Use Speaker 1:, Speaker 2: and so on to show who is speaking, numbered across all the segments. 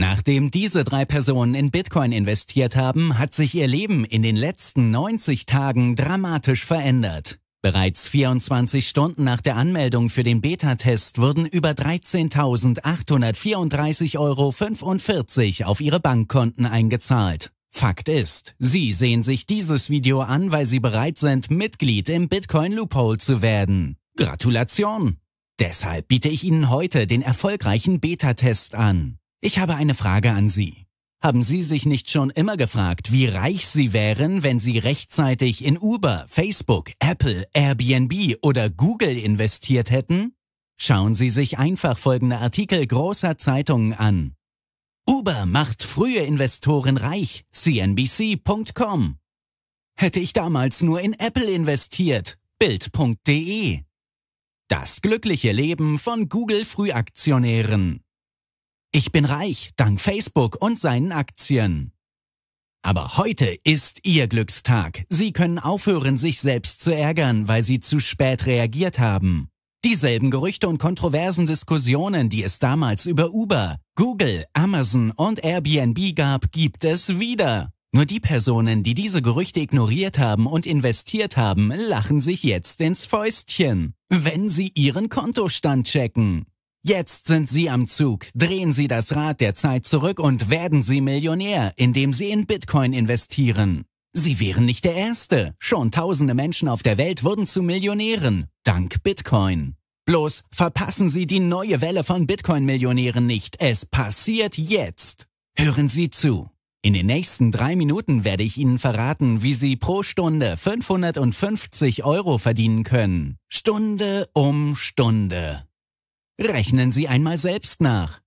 Speaker 1: Nachdem diese drei Personen in Bitcoin investiert haben, hat sich ihr Leben in den letzten 90 Tagen dramatisch verändert. Bereits 24 Stunden nach der Anmeldung für den Beta-Test wurden über 13.834,45 Euro auf ihre Bankkonten eingezahlt. Fakt ist, Sie sehen sich dieses Video an, weil Sie bereit sind, Mitglied im Bitcoin Loophole zu werden. Gratulation! Deshalb biete ich Ihnen heute den erfolgreichen Beta-Test an. Ich habe eine Frage an Sie. Haben Sie sich nicht schon immer gefragt, wie reich Sie wären, wenn Sie rechtzeitig in Uber, Facebook, Apple, Airbnb oder Google investiert hätten? Schauen Sie sich einfach folgende Artikel großer Zeitungen an. Uber macht frühe Investoren reich. CNBC.com Hätte ich damals nur in Apple investiert. Bild.de Das glückliche Leben von Google Frühaktionären. Ich bin reich dank Facebook und seinen Aktien. Aber heute ist Ihr Glückstag. Sie können aufhören, sich selbst zu ärgern, weil Sie zu spät reagiert haben. Dieselben Gerüchte und kontroversen Diskussionen, die es damals über Uber, Google, Amazon und Airbnb gab, gibt es wieder. Nur die Personen, die diese Gerüchte ignoriert haben und investiert haben, lachen sich jetzt ins Fäustchen, wenn sie ihren Kontostand checken. Jetzt sind Sie am Zug. Drehen Sie das Rad der Zeit zurück und werden Sie Millionär, indem Sie in Bitcoin investieren. Sie wären nicht der Erste. Schon tausende Menschen auf der Welt wurden zu Millionären. Dank Bitcoin. Bloß verpassen Sie die neue Welle von Bitcoin-Millionären nicht. Es passiert jetzt. Hören Sie zu. In den nächsten drei Minuten werde ich Ihnen verraten, wie Sie pro Stunde 550 Euro verdienen können. Stunde um Stunde. Rechnen Sie einmal selbst nach.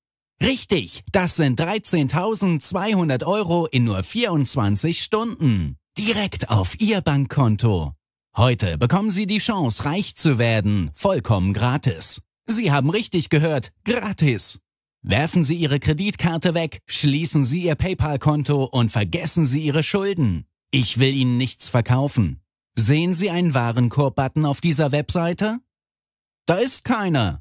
Speaker 1: Richtig, das sind 13.200 Euro in nur 24 Stunden. Direkt auf Ihr Bankkonto. Heute bekommen Sie die Chance, reich zu werden. Vollkommen gratis. Sie haben richtig gehört, gratis. Werfen Sie Ihre Kreditkarte weg, schließen Sie Ihr PayPal-Konto und vergessen Sie Ihre Schulden. Ich will Ihnen nichts verkaufen. Sehen Sie einen Warenkorb-Button auf dieser Webseite? Da ist keiner.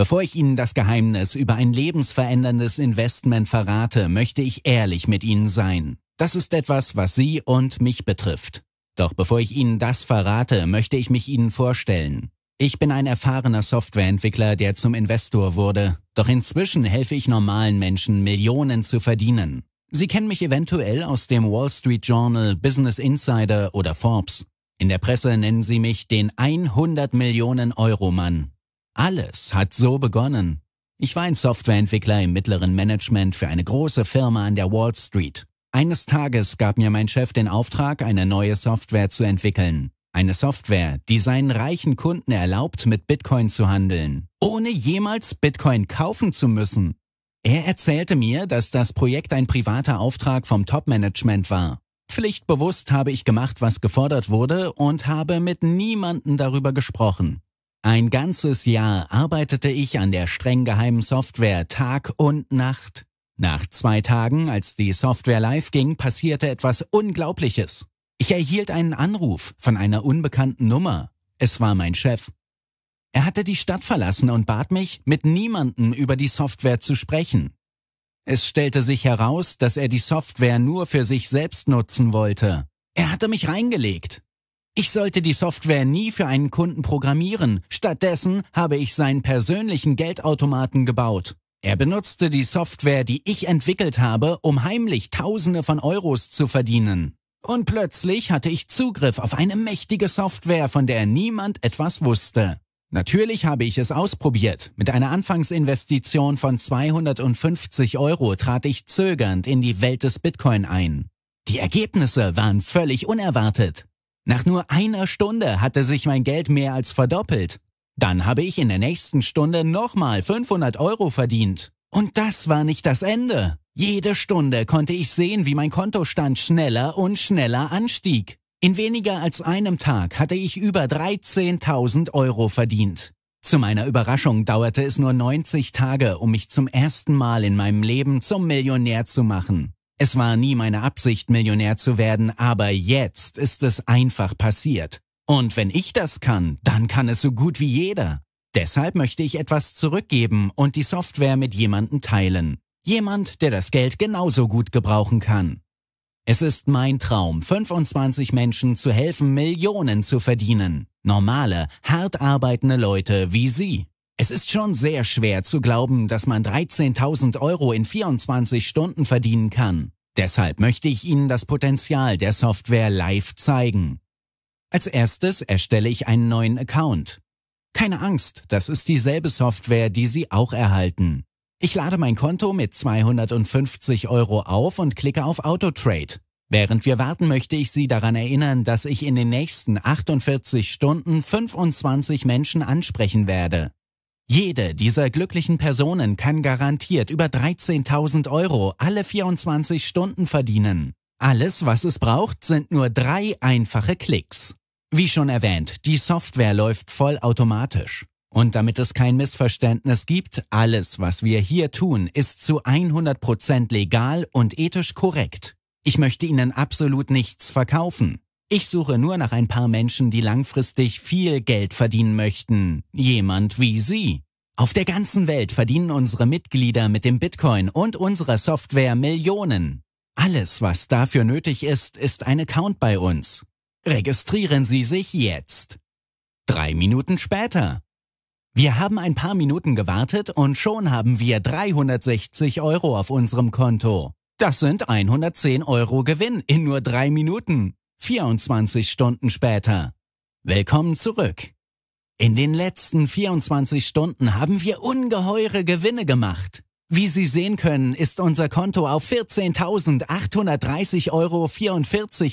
Speaker 1: Bevor ich Ihnen das Geheimnis über ein lebensveränderndes Investment verrate, möchte ich ehrlich mit Ihnen sein. Das ist etwas, was Sie und mich betrifft. Doch bevor ich Ihnen das verrate, möchte ich mich Ihnen vorstellen. Ich bin ein erfahrener Softwareentwickler, der zum Investor wurde, doch inzwischen helfe ich normalen Menschen, Millionen zu verdienen. Sie kennen mich eventuell aus dem Wall Street Journal, Business Insider oder Forbes. In der Presse nennen sie mich den 100 Millionen Euro Mann. Alles hat so begonnen. Ich war ein Softwareentwickler im mittleren Management für eine große Firma an der Wall Street. Eines Tages gab mir mein Chef den Auftrag, eine neue Software zu entwickeln. Eine Software, die seinen reichen Kunden erlaubt, mit Bitcoin zu handeln, ohne jemals Bitcoin kaufen zu müssen. Er erzählte mir, dass das Projekt ein privater Auftrag vom Top-Management war. Pflichtbewusst habe ich gemacht, was gefordert wurde und habe mit niemandem darüber gesprochen. Ein ganzes Jahr arbeitete ich an der streng geheimen Software Tag und Nacht. Nach zwei Tagen, als die Software live ging, passierte etwas Unglaubliches. Ich erhielt einen Anruf von einer unbekannten Nummer. Es war mein Chef. Er hatte die Stadt verlassen und bat mich, mit niemandem über die Software zu sprechen. Es stellte sich heraus, dass er die Software nur für sich selbst nutzen wollte. Er hatte mich reingelegt. Ich sollte die Software nie für einen Kunden programmieren. Stattdessen habe ich seinen persönlichen Geldautomaten gebaut. Er benutzte die Software, die ich entwickelt habe, um heimlich Tausende von Euros zu verdienen. Und plötzlich hatte ich Zugriff auf eine mächtige Software, von der niemand etwas wusste. Natürlich habe ich es ausprobiert. Mit einer Anfangsinvestition von 250 Euro trat ich zögernd in die Welt des Bitcoin ein. Die Ergebnisse waren völlig unerwartet. Nach nur einer Stunde hatte sich mein Geld mehr als verdoppelt. Dann habe ich in der nächsten Stunde nochmal 500 Euro verdient. Und das war nicht das Ende. Jede Stunde konnte ich sehen, wie mein Kontostand schneller und schneller anstieg. In weniger als einem Tag hatte ich über 13.000 Euro verdient. Zu meiner Überraschung dauerte es nur 90 Tage, um mich zum ersten Mal in meinem Leben zum Millionär zu machen. Es war nie meine Absicht, Millionär zu werden, aber jetzt ist es einfach passiert. Und wenn ich das kann, dann kann es so gut wie jeder. Deshalb möchte ich etwas zurückgeben und die Software mit jemandem teilen. Jemand, der das Geld genauso gut gebrauchen kann. Es ist mein Traum, 25 Menschen zu helfen, Millionen zu verdienen. Normale, hart arbeitende Leute wie Sie. Es ist schon sehr schwer zu glauben, dass man 13.000 Euro in 24 Stunden verdienen kann. Deshalb möchte ich Ihnen das Potenzial der Software live zeigen. Als erstes erstelle ich einen neuen Account. Keine Angst, das ist dieselbe Software, die Sie auch erhalten. Ich lade mein Konto mit 250 Euro auf und klicke auf Autotrade. Während wir warten, möchte ich Sie daran erinnern, dass ich in den nächsten 48 Stunden 25 Menschen ansprechen werde. Jede dieser glücklichen Personen kann garantiert über 13.000 Euro alle 24 Stunden verdienen. Alles, was es braucht, sind nur drei einfache Klicks. Wie schon erwähnt, die Software läuft vollautomatisch. Und damit es kein Missverständnis gibt, alles, was wir hier tun, ist zu 100% legal und ethisch korrekt. Ich möchte Ihnen absolut nichts verkaufen. Ich suche nur nach ein paar Menschen, die langfristig viel Geld verdienen möchten. Jemand wie Sie. Auf der ganzen Welt verdienen unsere Mitglieder mit dem Bitcoin und unserer Software Millionen. Alles, was dafür nötig ist, ist ein Account bei uns. Registrieren Sie sich jetzt. Drei Minuten später. Wir haben ein paar Minuten gewartet und schon haben wir 360 Euro auf unserem Konto. Das sind 110 Euro Gewinn in nur drei Minuten. 24 Stunden später. Willkommen zurück. In den letzten 24 Stunden haben wir ungeheure Gewinne gemacht. Wie Sie sehen können, ist unser Konto auf 14.830,44 Euro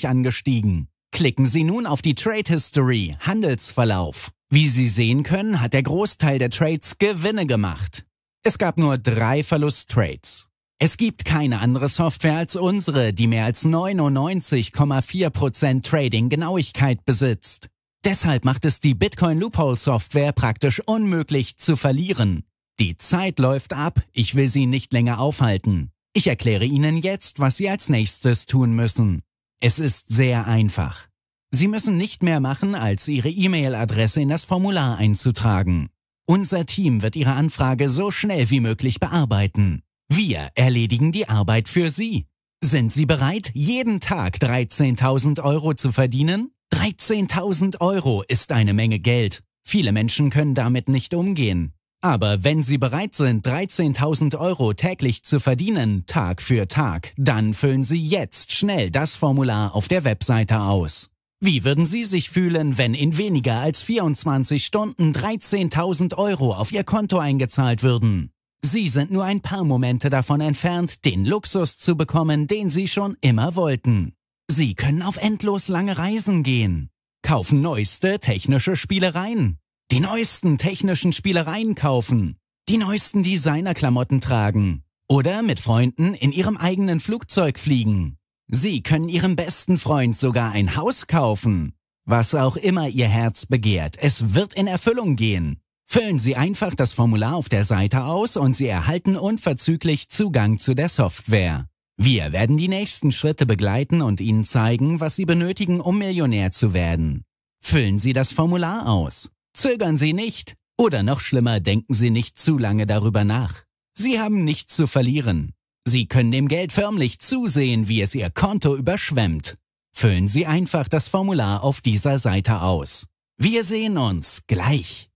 Speaker 1: angestiegen. Klicken Sie nun auf die Trade History, Handelsverlauf. Wie Sie sehen können, hat der Großteil der Trades Gewinne gemacht. Es gab nur drei Verlusttrades. Es gibt keine andere Software als unsere, die mehr als 99,4% Trading-Genauigkeit besitzt. Deshalb macht es die Bitcoin Loophole Software praktisch unmöglich zu verlieren. Die Zeit läuft ab, ich will Sie nicht länger aufhalten. Ich erkläre Ihnen jetzt, was Sie als nächstes tun müssen. Es ist sehr einfach. Sie müssen nicht mehr machen, als Ihre E-Mail-Adresse in das Formular einzutragen. Unser Team wird Ihre Anfrage so schnell wie möglich bearbeiten. Wir erledigen die Arbeit für Sie. Sind Sie bereit, jeden Tag 13.000 Euro zu verdienen? 13.000 Euro ist eine Menge Geld. Viele Menschen können damit nicht umgehen. Aber wenn Sie bereit sind, 13.000 Euro täglich zu verdienen, Tag für Tag, dann füllen Sie jetzt schnell das Formular auf der Webseite aus. Wie würden Sie sich fühlen, wenn in weniger als 24 Stunden 13.000 Euro auf Ihr Konto eingezahlt würden? Sie sind nur ein paar Momente davon entfernt, den Luxus zu bekommen, den Sie schon immer wollten. Sie können auf endlos lange Reisen gehen, kaufen neueste technische Spielereien, die neuesten technischen Spielereien kaufen, die neuesten Designerklamotten tragen oder mit Freunden in Ihrem eigenen Flugzeug fliegen. Sie können Ihrem besten Freund sogar ein Haus kaufen. Was auch immer Ihr Herz begehrt, es wird in Erfüllung gehen. Füllen Sie einfach das Formular auf der Seite aus und Sie erhalten unverzüglich Zugang zu der Software. Wir werden die nächsten Schritte begleiten und Ihnen zeigen, was Sie benötigen, um Millionär zu werden. Füllen Sie das Formular aus. Zögern Sie nicht. Oder noch schlimmer, denken Sie nicht zu lange darüber nach. Sie haben nichts zu verlieren. Sie können dem Geld förmlich zusehen, wie es Ihr Konto überschwemmt. Füllen Sie einfach das Formular auf dieser Seite aus. Wir sehen uns gleich.